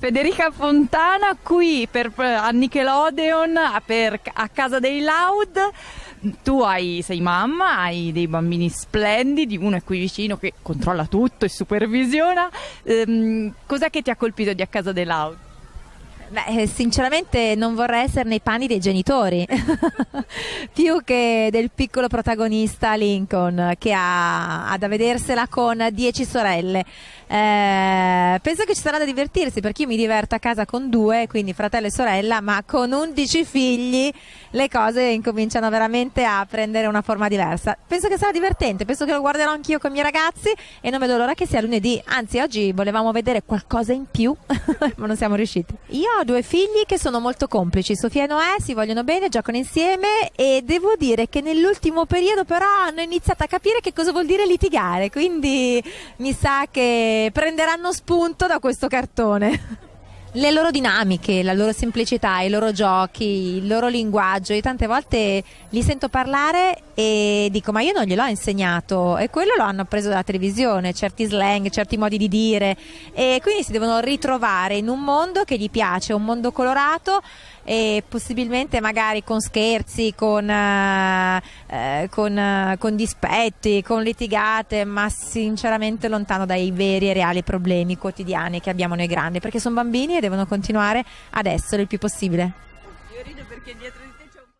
Federica Fontana qui per, eh, a Nickelodeon per, a Casa dei Loud. Tu hai, sei mamma, hai dei bambini splendidi, uno è qui vicino che controlla tutto e supervisiona. Ehm, cos'è che ti ha colpito di A Casa dei Loud? Beh, eh, sinceramente non vorrei essere nei panni dei genitori, più che del piccolo protagonista Lincoln che ha, ha da vedersela con dieci sorelle. Eh, penso che ci sarà da divertirsi perché io mi diverto a casa con due, quindi fratello e sorella, ma con undici figli le cose incominciano veramente a prendere una forma diversa. Penso che sarà divertente, penso che lo guarderò anch'io con i miei ragazzi e non vedo l'ora che sia lunedì. Anzi, oggi volevamo vedere qualcosa in più, ma non siamo riusciti. Io ho due figli che sono molto complici, Sofia e Noè si vogliono bene, giocano insieme e devo dire che nell'ultimo periodo però hanno iniziato a capire che cosa vuol dire litigare, quindi mi sa che prenderanno spunto da questo cartone. Le loro dinamiche, la loro semplicità, i loro giochi, il loro linguaggio, io tante volte li sento parlare e dico ma io non gliel'ho insegnato e quello lo hanno appreso dalla televisione, certi slang, certi modi di dire e quindi si devono ritrovare in un mondo che gli piace, un mondo colorato e possibilmente magari con scherzi, con, eh, eh, con, eh, con dispetti, con litigate, ma sinceramente lontano dai veri e reali problemi quotidiani che abbiamo noi grandi, perché sono bambini e devono continuare ad essere il più possibile. Io rido perché dietro di te c'è un